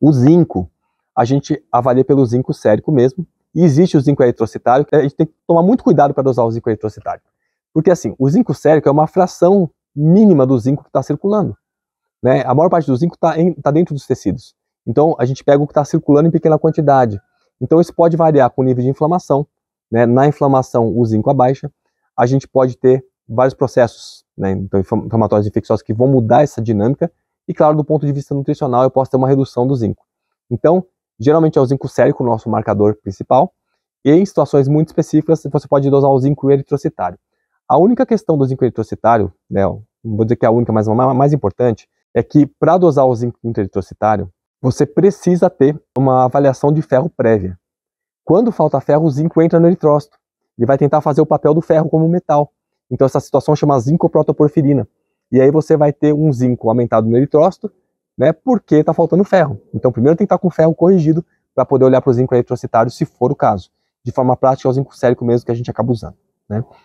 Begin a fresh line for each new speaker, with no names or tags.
O zinco, a gente avalia pelo zinco sérico mesmo. E existe o zinco eritrocitário, a gente tem que tomar muito cuidado para dosar o zinco eritrocitário. Porque assim, o zinco sérico é uma fração mínima do zinco que está circulando. Né? A maior parte do zinco está tá dentro dos tecidos. Então a gente pega o que está circulando em pequena quantidade. Então isso pode variar com o nível de inflamação. Né? Na inflamação, o zinco abaixa. A gente pode ter vários processos né? então, inflamatórios e infecciosos que vão mudar essa dinâmica e claro, do ponto de vista nutricional, eu posso ter uma redução do zinco. Então, geralmente é o zinco sérico, o nosso marcador principal. E em situações muito específicas, você pode dosar o zinco eritrocitário. A única questão do zinco eritrocitário, né, não vou dizer que é a única, mas a mais importante, é que para dosar o zinco eritrocitário, você precisa ter uma avaliação de ferro prévia. Quando falta ferro, o zinco entra no eritrócito. Ele vai tentar fazer o papel do ferro como metal. Então essa situação chama zincoprotoporfirina. E aí você vai ter um zinco aumentado no eritrócito, né? Porque está faltando ferro. Então primeiro tem que estar com o ferro corrigido para poder olhar para o zinco eritrocitário, se for o caso. De forma
prática, é o zinco sérico mesmo que a gente acaba usando,
né?